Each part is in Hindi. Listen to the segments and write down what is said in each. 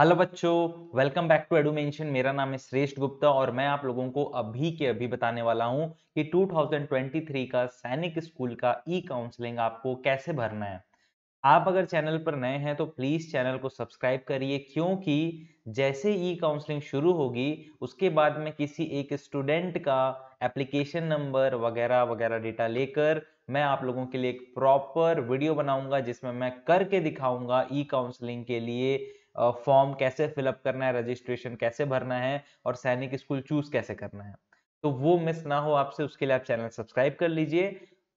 हेलो बच्चों वेलकम बैक टू एडुमेंशन मेरा नाम है श्रेष्ठ गुप्ता और मैं आप लोगों को अभी के अभी बताने वाला हूं कि 2023 का सैनिक स्कूल का ई काउंसलिंग आपको कैसे भरना है आप अगर चैनल पर नए हैं तो प्लीज चैनल को सब्सक्राइब करिए क्योंकि जैसे ई काउंसलिंग शुरू होगी उसके बाद में किसी एक स्टूडेंट का एप्लीकेशन नंबर वगैरह वगैरह डेटा लेकर मैं आप लोगों के लिए एक प्रॉपर वीडियो बनाऊंगा जिसमें मैं करके दिखाऊंगा ई काउंसलिंग के लिए फॉर्म कैसे फिलअप करना है रजिस्ट्रेशन कैसे भरना है और सैनिक स्कूल चूज कैसे करना है तो वो मिस ना हो आपसे उसके लिए आप चैनल सब्सक्राइब कर लीजिए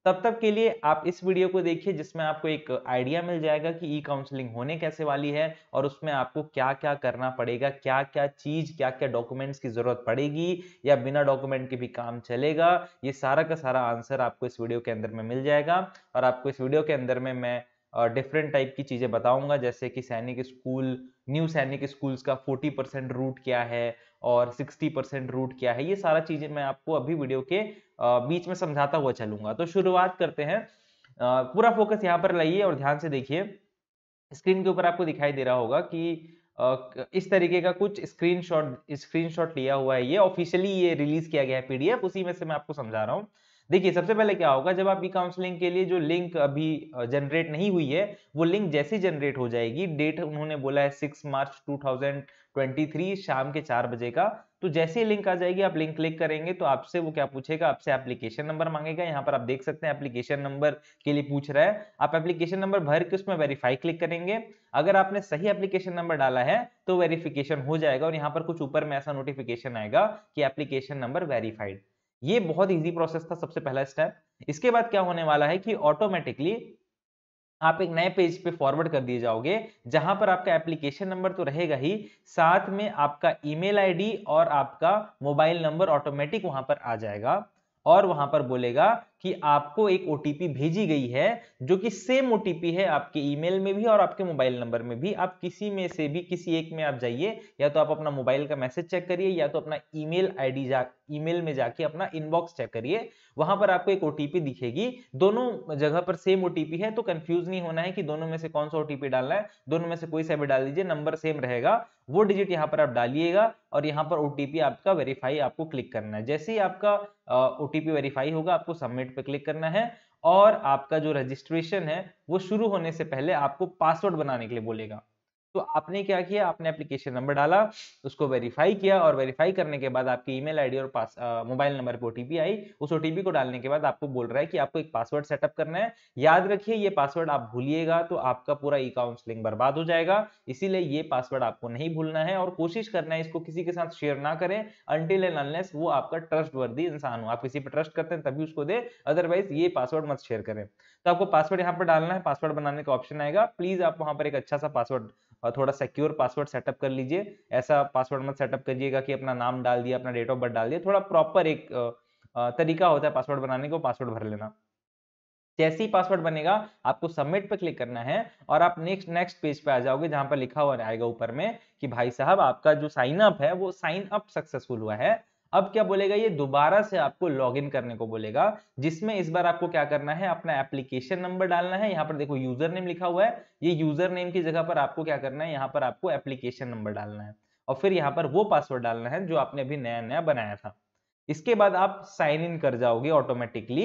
तब तक के लिए आप इस वीडियो को देखिए जिसमें आपको एक आइडिया मिल जाएगा कि ई काउंसलिंग होने कैसे वाली है और उसमें आपको क्या क्या करना पड़ेगा क्या क्या चीज क्या क्या डॉक्यूमेंट्स की जरूरत पड़ेगी या बिना डॉक्यूमेंट के भी काम चलेगा ये सारा का सारा आंसर आपको इस वीडियो के अंदर में मिल जाएगा और आपको इस वीडियो के अंदर में मैं डिफरेंट टाइप की चीज़ें बताऊंगा जैसे कि सैनिक स्कूल न्यू सैनिक स्कूल्स का 40 परसेंट रूट क्या है और 60 परसेंट रूट क्या है ये सारा चीज़ें मैं आपको अभी वीडियो के बीच में समझाता हुआ चलूंगा तो शुरुआत करते हैं पूरा फोकस यहाँ पर लाइए और ध्यान से देखिए स्क्रीन के ऊपर आपको दिखाई दे रहा होगा कि इस तरीके का कुछ स्क्रीनशॉट स्क्रीनशॉट लिया हुआ है ये ऑफिशियली ये रिलीज किया गया है पीडीएफ उसी में से मैं आपको समझा रहा हूँ देखिए सबसे पहले क्या होगा जब आप ई काउंसलिंग के लिए जो लिंक अभी जनरेट नहीं हुई है वो लिंक जैसी जनरेट हो जाएगी डेट उन्होंने बोला है सिक्स मार्च 2023 शाम के चार बजे का तो जैसे ही लिंक आ जाएगी आप लिंक क्लिक करेंगे तो आपसे वो क्या पूछेगा आपसे एप्लीकेशन नंबर मांगेगा यहाँ पर आप देख सकते हैं एप्लीकेशन नंबर के लिए पूछ रहा है आप एप्लीकेशन नंबर भर के उसमें वेरीफाई क्लिक करेंगे अगर आपने सही एप्लीकेशन नंबर डाला है तो वेरिफिकेशन हो जाएगा और यहाँ पर कुछ ऊपर में ऐसा नोटिफिकेशन आएगा कि एप्लीकेशन नंबर वेरीफाइड ये बहुत इजी प्रोसेस था सबसे पहला स्टेप इसके बाद क्या होने वाला है कि ऑटोमेटिकली आप एक नए पेज पे फॉरवर्ड कर दिए जाओगे जहां पर आपका एप्लीकेशन नंबर तो रहेगा ही साथ में आपका ईमेल आईडी और आपका मोबाइल नंबर ऑटोमेटिक वहां पर आ जाएगा और वहां पर बोलेगा कि आपको एक ओटीपी भेजी गई है जो कि सेम ओटीपी है आपके ईमेल में भी और आपके मोबाइल नंबर में भी आप किसी में से भी किसी एक में आप जाइए या तो आप अपना मोबाइल का मैसेज चेक करिए या तो अपना ईमेल आईडी जा ईमेल में जाके अपना इनबॉक्स चेक करिए वहां पर आपको एक ओटीपी दिखेगी दोनों जगह पर सेम ओटीपी है तो कंफ्यूज नहीं होना है कि दोनों में से कौन सा ओटीपी डालना है दोनों में से कोई सा भी डाल दीजिए नंबर सेम रहेगा वो डिजिट यहाँ पर आप डालिएगा और यहाँ पर ओटीपी आपका वेरीफाई आपको क्लिक करना है जैसे ही आपका ओटीपी वेरीफाई होगा आपको सबमिट पेमेंट पे क्लिक करना है और आपका जो रजिस्ट्रेशन है वो शुरू होने से पहले आपको पासवर्ड बनाने के लिए बोलेगा तो आपने क्या किया आपने एप्लीकेशन नंबर डाला उसको वेरीफाई किया और वेरीफाई करने के बाद आपकी ईमेल आईडी और पास मोबाइल नंबर पर ओटीपी आई उस ओटीपी को डालने के बाद आपको बोल रहा है कि आपको एक पासवर्ड सेटअप करना है याद रखिए ये पासवर्ड आप भूलिएगा तो आपका पूरा ई काउंसलिंग बर्बाद हो जाएगा इसीलिए ये पासवर्ड आपको नहीं भूलना है और कोशिश करना है इसको किसी के साथ शेयर ना करें अनटिल एंड अनलेस वो आपका ट्रस्ट वर्दी इंसान हो आप किसी पर ट्रस्ट करते हैं तभी उसको दे अदरवाइज ये पासवर्ड मत शेयर करें तो आपको पासवर्ड यहाँ पर डालना है पासवर्ड बनाने का ऑप्शन आएगा प्लीज आप वहां पर एक अच्छा सा पासवर्ड और थोड़ा सिक्योर पासवर्ड सेटअप कर लीजिए ऐसा पासवर्ड मत सेटअप करिएगा कि अपना नाम डाल दिया अपना डेट ऑफ बर्थ डाल दिया थोड़ा प्रॉपर एक तरीका होता है पासवर्ड बनाने को पासवर्ड भर लेना जैसे ही पासवर्ड बनेगा आपको सबमिट पर क्लिक करना है और आप नेक्स्ट नेक्स्ट पेज पे आ जाओगे जहां पर लिखा हुआ आएगा ऊपर में कि भाई साहब आपका जो साइन अप है वो साइन अप सक्सेसफुल हुआ है अब क्या बोलेगा ये दोबारा से आपको लॉगिन करने को बोलेगा जिसमें इस बार आपको क्या करना है अपना एप्लीकेशन नंबर डालना है यहाँ पर देखो यूजर नेम लिखा हुआ है ये यूजर नेम की जगह पर आपको क्या करना है यहाँ पर आपको एप्लीकेशन नंबर डालना है और फिर यहाँ पर वो पासवर्ड डालना है जो आपने अभी नया नया बनाया था इसके बाद आप साइन इन कर जाओगे ऑटोमेटिकली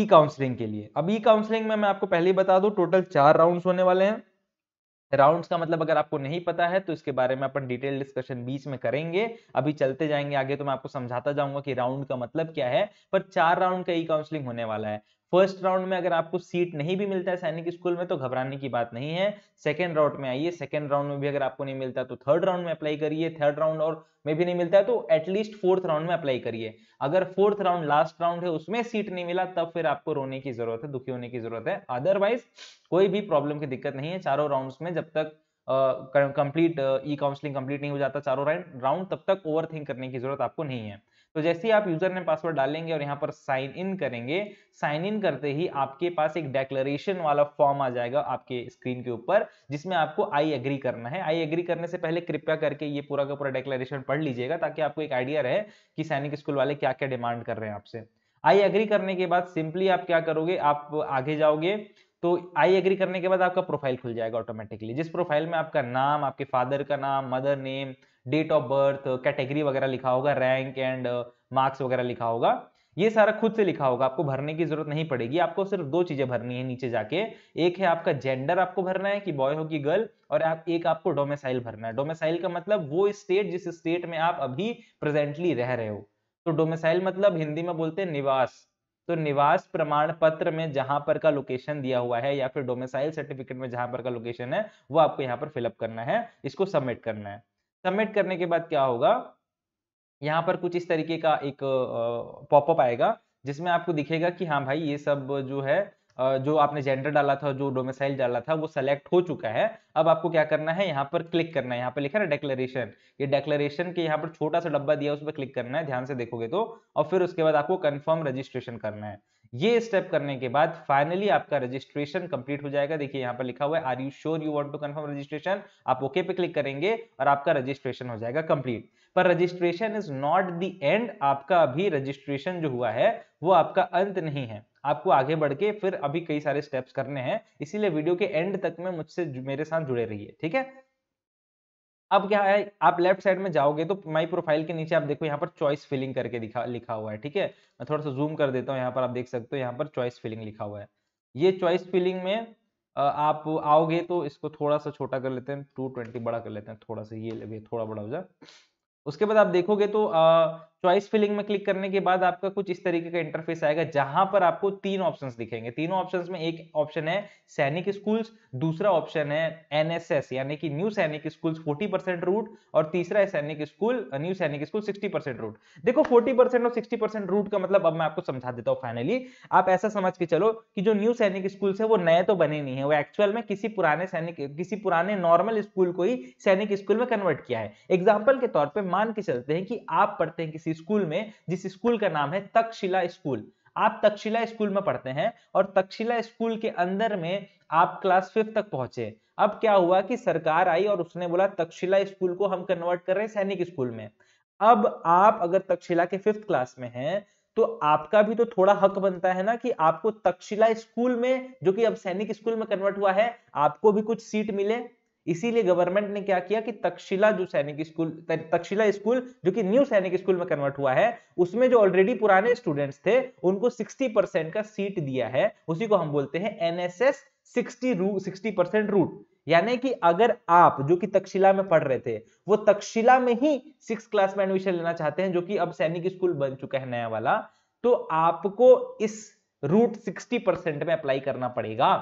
ई काउंसलिंग के लिए अब ई काउंसलिंग में मैं आपको पहले ही बता दूं टोटल चार राउंड्स होने वाले हैं राउंड्स का मतलब अगर आपको नहीं पता है तो इसके बारे में अपन डिटेल डिस्कशन बीच में करेंगे अभी चलते जाएंगे आगे तो मैं आपको समझाता जाऊंगा कि राउंड का मतलब क्या है पर चार राउंड का ई काउंसलिंग होने वाला है फर्स्ट राउंड में अगर आपको सीट नहीं भी मिलता है सैनिक स्कूल में तो घबराने की बात नहीं है सेकेंड राउंड में आइए सेकेंड राउंड में भी अगर आपको नहीं मिलता तो थर्ड राउंड में अप्लाई करिए थर्ड राउंड और में भी नहीं मिलता है तो एटलीस्ट फोर्थ राउंड में अप्लाई करिए अगर फोर्थ राउंड लास्ट राउंड है उसमें सीट नहीं मिला तब फिर आपको रोने की जरूरत है दुखी होने की जरूरत है अदरवाइज कोई भी प्रॉब्लम की दिक्कत नहीं है चारों राउंड में जब तक कंप्लीट ई काउंसलिंग कंप्लीट नहीं हो जाता चारों राउंड तब तक ओवर थिंक करने की जरूरत आपको नहीं है तो जैसे ही आप यूजर ने पासवर्ड डालेंगे और यहाँ पर साइन इन करेंगे साइन इन करते ही आपके पास एक डेक्लरेशन वाला फॉर्म आ जाएगा आपके स्क्रीन के ऊपर जिसमें आपको आई एग्री करना है आई एग्री करने से पहले कृपया करके ये पूरा का पूरा डेक्लरेशन पढ़ लीजिएगा ताकि आपको एक आइडिया रहे कि सैनिक स्कूल वाले क्या क्या डिमांड कर रहे हैं आपसे आई एग्री करने के बाद सिंपली आप क्या करोगे आप आगे जाओगे तो आई एग्री करने के बाद आपका प्रोफाइल खुल जाएगा ऑटोमेटिकली जिस प्रोफाइल में आपका नाम आपके फादर का नाम mother name date of birth category वगैरह लिखा होगा रैंक एंड मार्क्स वगैरह लिखा होगा ये सारा खुद से लिखा होगा आपको भरने की जरूरत नहीं पड़ेगी आपको सिर्फ दो चीजें भरनी है नीचे जाके एक है आपका जेंडर आपको भरना है कि बॉय हो कि गर्ल और आप एक आपको डोमेसाइल भरना है डोमेसाइल का मतलब वो स्टेट जिस स्टेट में आप अभी प्रेजेंटली रह रहे हो तो डोमेसाइल मतलब हिंदी में बोलते हैं निवास तो निवास प्रमाण पत्र में जहां पर का लोकेशन दिया हुआ है या फिर डोमेसाइल सर्टिफिकेट में जहां पर का लोकेशन है वो आपको यहाँ पर फिलअप करना है इसको सबमिट करना है सबमिट करने के बाद क्या होगा यहाँ पर कुछ इस तरीके का एक पॉपअप आएगा जिसमें आपको दिखेगा कि हाँ भाई ये सब जो है जो आपने जेंडर डाला था जो डोमिसाइल डाला था वो सेलेक्ट हो चुका है अब आपको क्या करना है यहाँ पर क्लिक करना है यहाँ पर लिखा ना डेक्लेरेशन ये डेक्लेरेशन के यहाँ पर छोटा सा डब्बा दिया उस पर क्लिक करना है ध्यान से देखोगे तो और फिर उसके बाद आपको कन्फर्म रजिस्ट्रेशन करना है ये स्टेप करने के बाद फाइनली आपका रजिस्ट्रेशन कंप्लीट हो जाएगा देखिए यहाँ पर लिखा हुआ है are you sure you want to confirm registration आप ओके पे क्लिक करेंगे और आपका रजिस्ट्रेशन हो जाएगा कंप्लीट पर registration is not the end आपका अभी रजिस्ट्रेशन जो हुआ है वो आपका अंत नहीं है आपको आगे बढ़ के फिर अभी कई सारे स्टेप्स करने हैं इसीलिए वीडियो के एंड तक में मुझसे मेरे साथ जुड़े रहिए ठीक है अब क्या है आप लेफ्ट साइड में जाओगे तो माई प्रोफाइल के नीचे आप देखो यहाँ पर चॉइस फिलिंग करके दिखा लिखा हुआ है ठीक है मैं थोड़ा सा जूम कर देता हूँ यहाँ पर आप देख सकते हो यहाँ पर चॉइस फिलिंग लिखा हुआ है ये चॉइस फिलिंग में आप आओगे तो इसको थोड़ा सा छोटा कर लेते हैं टू ट्वेंटी बड़ा कर लेते हैं थोड़ा सा ये थोड़ा बड़ा हो जाए उसके बाद आप देखोगे तो चॉइस फिलिंग में क्लिक करने के बाद आपका कुछ इस तरीके का इंटरफेस आएगा जहां पर आपको तीन ऑप्शंस दिखेंगे तीनों ऑप्शंस में एक ऑप्शन है सैनिक स्कूल्स दूसरा ऑप्शन है एनएसएस यानी कि न्यू सैनिक स्कूल्स 40 परसेंट रूट और तीसरा है Sainik school new Sainik school 60 percent route देखो 40 परसेंट और 60 परसेंट रूट का मतलब अब मैं आपको समझा देता हूँ फाइनली आप ऐसा समझ के चलो कि जो न्यू सैनिक स्कूल है वो नए तो बने नहीं है वो एक्चुअल में किसी पुराने सैनिक किसी पुराने नॉर्मल स्कूल को ही सैनिक स्कूल में कन्वर्ट किया है एग्जाम्पल के तौर पर मान के चलते हैं कि आप पढ़ते हैं किसी स्कूल में जिस स्कूल का नाम है तक्षशिला स्कूल आप तक्षशिला स्कूल में पढ़ते हैं और तक्षशिला स्कूल के अंदर में आप क्लास फिफ्थ तक पहुंचे अब क्या हुआ कि सरकार आई और उसने बोला तक्षशिला स्कूल को हम कन्वर्ट कर रहे हैं सैनिक स्कूल में अब आप अगर तक्षशिला के फिफ्थ क्लास में हैं तो आपका भी तो थोड़ा हक बनता है ना कि आपको तक्षशिला स्कूल में जो कि अब सैनिक स्कूल में कन्वर्ट हुआ है आपको भी कुछ सीट मिले इसीलिए गवर्नमेंट ने क्या किया कि तक्षशिला जो सैनिक स्कूल तक्षशिला स्कूल जो कि न्यू सैनिक स्कूल में कन्वर्ट हुआ है उसमें जो ऑलरेडी पुराने स्टूडेंट्स थे उनको 60 परसेंट का सीट दिया है उसी को हम बोलते हैं एनएसएस 60 रू 60 परसेंट रूट यानी कि अगर आप जो कि तक्षशिला में पढ़ रहे थे वो तक्षशिला में ही सिक्स क्लास में एडमिशन लेना चाहते हैं जो कि अब सैनिक स्कूल बन चुका है नया वाला तो आपको इस रूट सिक्सटी परसेंट में अप्लाई करना पड़ेगा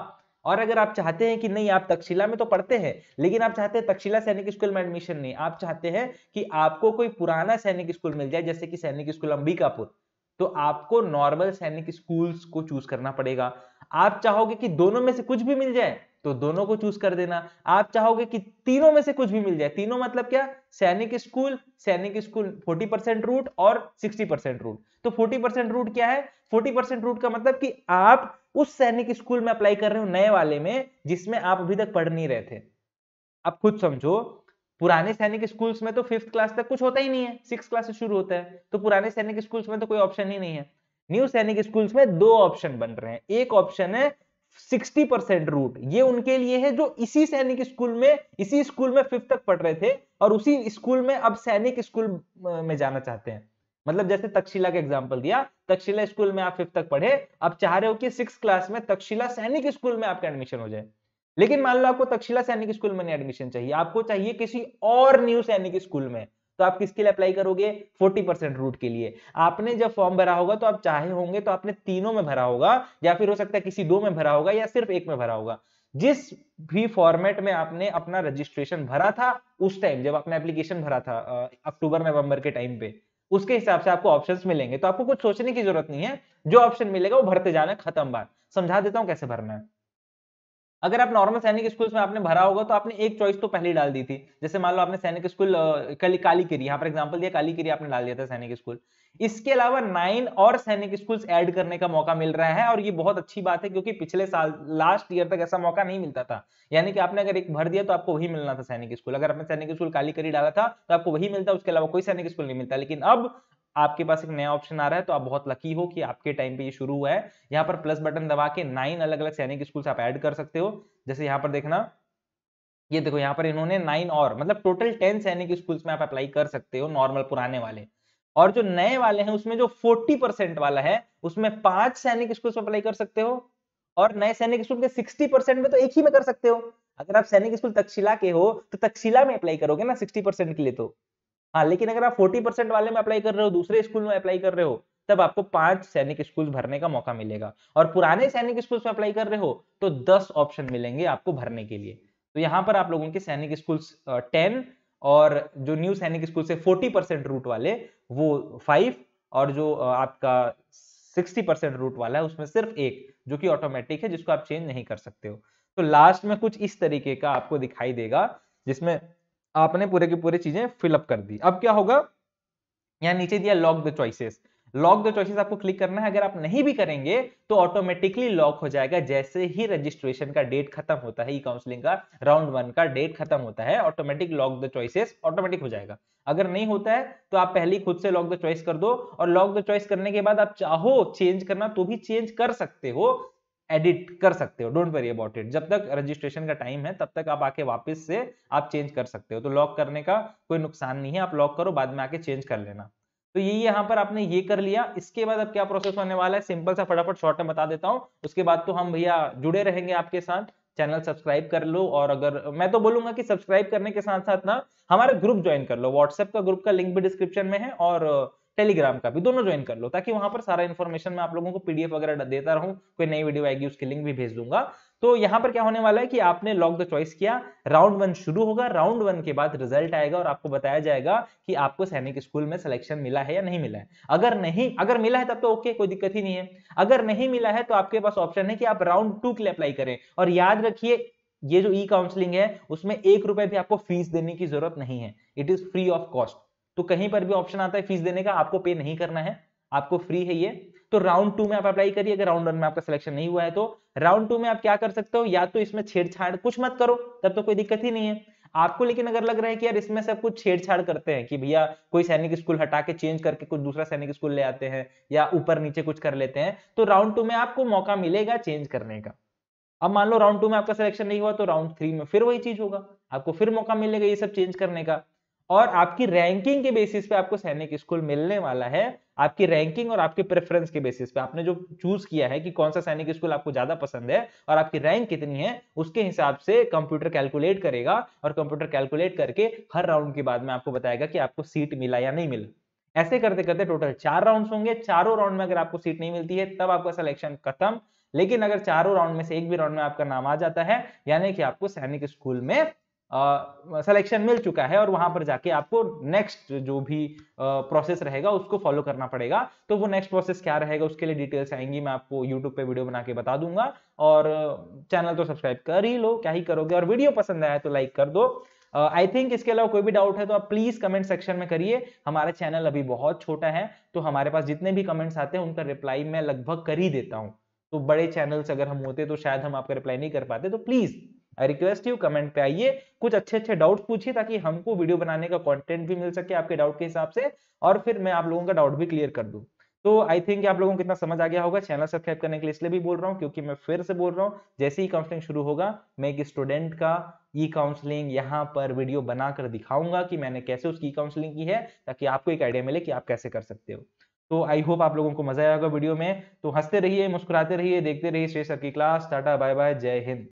और अगर आप चाहते हैं कि नहीं आप तक्षशिला में तो पढ़ते हैं लेकिन आप चाहते हैं तक्षशिला सैनिक स्कूल में एडमिशन नहीं आप चाहते हैं कि आपको कोई पुराना सैनिक स्कूल मिल जाए जैसे कि सैनिक स्कूल अंबिकापुर तो आपको नॉर्मल सैनिक स्कूल्स को चूज करना पड़ेगा आप चाहोगे कि दोनों में से कुछ भी मिल जाए तो दोनों को चूज कर देना आप चाहोगे कि तीनों में से कुछ भी मिल जाए तीनों मतलब क्या सैनिक स्कूल सैनिक स्कूल 40 परसेंट रूट और 60 परसेंट रूट तो 40 परसेंट रूट क्या है 40 परसेंट रूट का मतलब कि आप उस सैनिक स्कूल में अप्लाई कर रहे हो नए वाले में जिसमें आप अभी तक पढ़ नहीं रहे थे आप खुद समझो पुराने सैनिक स्कूल्स में तो फिफ्थ क्लास तक कुछ होता ही नहीं है सिक्स क्लास से शुरू होता है तो पुराने सैनिक स्कूल्स में तो कोई ऑप्शन ही नहीं है न्यू सैनिक स्कूल्स में दो ऑप्शन बन रहे हैं एक ऑप्शन है सिक्सटी परसेंट रूट ये उनके लिए है जो इसी सैनिक स्कूल में इसी स्कूल में फिफ्थ तक पढ़ रहे थे और उसी स्कूल में अब सैनिक स्कूल में जाना चाहते हैं मतलब जैसे तक्षशिला का एग्जाम्पल दिया तक्षशिला स्कूल में आप फिफ्थ तक पढ़े आप चाह रहे हो कि सिक्स क्लास में तक्षशिला सैनिक स्कूल में आपका एडमिशन हो जाए लेकिन मान लो आपको तक्षशिला सैनिक स्कूल में नहीं एडमिशन चाहिए आपको चाहिए किसी और न्यू सैनिक स्कूल में तो आप किसके लिए अप्लाई करोगे 40 परसेंट रूट के लिए आपने जब फॉर्म भरा होगा तो आप चाहे होंगे तो आपने तीनों में भरा होगा या फिर हो सकता है किसी दो में भरा होगा या सिर्फ एक में भरा होगा जिस भी फॉर्मेट में आपने अपना रजिस्ट्रेशन भरा था उस टाइम जब आपने एप्लीकेशन भरा था अक्टूबर नवंबर के टाइम पे उसके हिसाब से आपको ऑप्शन मिलेंगे तो आपको कुछ सोचने की जरूरत नहीं है जो ऑप्शन मिलेगा वो भरते जाना खत्म बात समझा देता हूँ कैसे भरना है अगर आप नॉर्मल सैनिक स्कूल में आपने भरा होगा तो आपने एक चॉइस तो पहले ही डाल दी थी जैसे मान लो आपने सैनिक स्कूल कालीकिरी यहाँ पर एग्जाम्पल दिया कालीकिरी आपने डाल दिया था सैनिक स्कूल इसके अलावा नाइन और सैनिक स्कूल्स ऐड करने का मौका मिल रहा है और ये बहुत अच्छी बात है क्योंकि पिछले साल लास्ट ईयर तक ऐसा मौका नहीं मिलता था यानी कि आपने अगर एक भर दिया तो आपको वही मिलना था सैनिक स्कूल अगर आपने सैनिक स्कूल कालीकरी डाला था तो आपको वही मिलता उसके अलावा कोई सैनिक स्कूल नहीं मिलता लेकिन अब आपके पास एक नया ऑप्शन आ रहा है तो आप बहुत लकी हो कि आपके टाइम पे ये शुरू हुआ है यहाँ पर प्लस बटन दबा के नाइन अलग अलग सैनिक स्कूल आप ऐड कर सकते हो जैसे यहाँ पर देखना ये देखो यहाँ पर इन्होंने नाइन और मतलब टोटल टेन सैनिक स्कूल्स में आप अप्लाई कर सकते हो नॉर्मल पुराने वाले और जो नए वाले हैं उसमें जो फोर्टी परसेंट वाला है उसमें पांच सैनिक स्कूल में अप्लाई कर सकते हो और नए सैनिक स्कूल के सिक्सटी परसेंट में तो एक ही में कर सकते हो अगर आप सैनिक स्कूल तक्षशिला के हो तो तक्षशिला में अप्लाई करोगे ना सिक्सटी परसेंट के लिए तो हाँ लेकिन अगर आप फोर्टी परसेंट वाले में अप्लाई कर रहे हो दूसरे स्कूल में अप्लाई कर रहे हो तब आपको पांच सैनिक स्कूल भरने का मौका मिलेगा और पुराने सैनिक स्कूल में अप्लाई कर रहे हो तो दस ऑप्शन मिलेंगे आपको भरने के लिए तो यहाँ पर आप लोगों के सैनिक स्कूल टेन और जो न्यू सैनिक स्कूल से फोर्टी परसेंट रूट वाले वो फाइव और जो आपका सिक्सटी परसेंट रूट वाला है उसमें सिर्फ एक जो कि ऑटोमेटिक है जिसको आप चेंज नहीं कर सकते हो तो लास्ट में कुछ इस तरीके का आपको दिखाई देगा जिसमें आपने पूरे की पूरी चीजें फिलअप कर दी अब क्या होगा यहाँ नीचे दिया lock the choices lock the choices आपको क्लिक करना है अगर आप नहीं भी करेंगे तो ऑटोमेटिकली लॉक हो जाएगा जैसे ही रजिस्ट्रेशन का डेट खत्म होता है ई काउंसलिंग का राउंड वन का डेट खत्म होता है automatic lock the choices automatic हो जाएगा अगर नहीं होता है तो आप पहले खुद से लॉक द चॉइस कर दो और लॉक द चॉइस करने के बाद आप चाहो चेंज करना तो भी चेंज कर सकते हो एडिट कर सकते हो डोंट वरी अबाउट इट जब तक रजिस्ट्रेशन का टाइम है तब तक आप आके वापस से आप चेंज कर सकते हो तो लॉक करने का कोई नुकसान नहीं है आप लॉक करो बाद में आके चेंज कर लेना तो ये यहाँ पर आपने ये कर लिया इसके बाद अब क्या प्रोसेस होने वाला है सिंपल सा फटाफट शॉर्ट में बता देता हूँ उसके बाद तो हम भैया जुड़े रहेंगे आपके साथ चैनल सब्सक्राइब कर लो और अगर मैं तो बोलूंगा कि सब्सक्राइब करने के साथ साथ ना हमारा ग्रुप ज्वाइन कर लो व्हाट्सएप का ग्रुप का लिंक भी डिस्क्रिप्शन में है और टेलीग्राम का भी दोनों ज्वाइन कर लो ताकि वहां पर सारा इन्फॉर्मेशन मैं आप लोगों को पीडीएफ वगैरह देता रहूं कोई नई वीडियो आएगी उसकी लिंक भी भेज दूंगा तो यहां पर क्या होने वाला है कि आपने लॉक द चॉइस किया राउंड वन शुरू होगा राउंड वन के बाद रिजल्ट आएगा और आपको बताया जाएगा कि आपको सैनिक स्कूल में सिलेक्शन मिला है या नहीं मिला है अगर नहीं अगर मिला है तब तो ओके कोई दिक्कत ही नहीं है अगर नहीं मिला है तो आपके पास ऑप्शन है कि आप राउंड टू के लिए अप्लाई करें और याद रखिए ये जो ई काउंसलिंग है उसमें एक रुपए भी आपको फीस देने की जरूरत नहीं है it is free of cost तो कहीं पर भी ऑप्शन आता है फीस देने का आपको पे नहीं करना है आपको फ्री है ये तो राउंड टू में आप अप्लाई करिए अगर राउंड वन में आपका सिलेक्शन नहीं हुआ है तो राउंड टू में आप क्या कर सकते हो या तो इसमें छेड़छाड़ कुछ मत करो तब तो कोई दिक्कत ही नहीं है आपको लेकिन अगर लग रहा है कि यार इसमें सब कुछ छेड़छाड़ करते हैं कि भैया कोई सैनिक स्कूल हटा के चेंज करके कुछ दूसरा सैनिक स्कूल ले आते हैं या ऊपर नीचे कुछ कर लेते हैं तो राउंड टू में आपको मौका मिलेगा चेंज करने का अब मान लो राउंड टू में आपका सिलेक्शन नहीं हुआ तो राउंड थ्री में फिर वही चीज होगा आपको फिर मौका मिलेगा ये सब चेंज करने का और आपकी रैंकिंग के बेसिस पे आपको सैनिक स्कूल मिलने वाला है आपकी रैंकिंग और आपके प्रेफरेंस के बेसिस पे आपने जो चूज किया है कि कौन सा सैनिक स्कूल आपको ज्यादा पसंद है और आपकी रैंक कितनी है उसके हिसाब से कंप्यूटर कैलकुलेट करेगा और कंप्यूटर कैलकुलेट करके हर राउंड के बाद में आपको बताएगा कि आपको सीट मिला या नहीं मिला ऐसे करते करते टोटल चार राउंड होंगे चारों राउंड में अगर आपको सीट नहीं मिलती है तब आपका सिलेक्शन खत्म लेकिन अगर चारों राउंड में से एक भी राउंड में आपका नाम आ जाता है यानी कि आपको सैनिक स्कूल में सिलेक्शन मिल चुका है और वहां पर जाके आपको नेक्स्ट जो भी प्रोसेस रहेगा उसको फॉलो करना पड़ेगा तो वो नेक्स्ट प्रोसेस क्या रहेगा उसके लिए डिटेल्स आएंगी मैं आपको यूट्यूब पे वीडियो बना के बता दूंगा और चैनल तो सब्सक्राइब कर ही लो क्या ही करोगे और वीडियो पसंद आया तो लाइक कर दो आई uh, थिंक इसके अलावा कोई भी डाउट है तो आप प्लीज कमेंट सेक्शन में करिए हमारा चैनल अभी बहुत छोटा है तो हमारे पास जितने भी कमेंट्स आते हैं उनका रिप्लाई मैं लगभग कर ही देता हूँ तो बड़े चैनल्स अगर हम होते तो शायद हम आपका रिप्लाई नहीं कर पाते तो please I request you comment पे आइए कुछ अच्छे अच्छे डाउट पूछिए ताकि हमको वीडियो बनाने का कंटेंट भी मिल सके आपके डाउट के हिसाब से और फिर मैं आप लोगों का डाउट भी क्लियर कर दूं तो आई थिंक आप लोगों को कितना समझ आ गया होगा चैनल सब्सक्राइब करने के लिए इसलिए भी बोल रहा हूँ क्योंकि मैं फिर से बोल रहा हूँ जैसे ही काउंसलिंग शुरू होगा मैं एक स्टूडेंट का ई काउंसलिंग यहाँ पर वीडियो बनाकर दिखाऊंगा कि मैंने कैसे उसकी ई काउंसलिंग की है ताकि आपको एक आइडिया मिले कि आप कैसे कर सकते हो तो आई होप आप लोगों को मजा आएगा वीडियो में तो हंसते रहिए मुस्कुराते रहिए देखते रहिए श्रेष्ठ सर की क्लास टाटा बाय बाय जय हिंद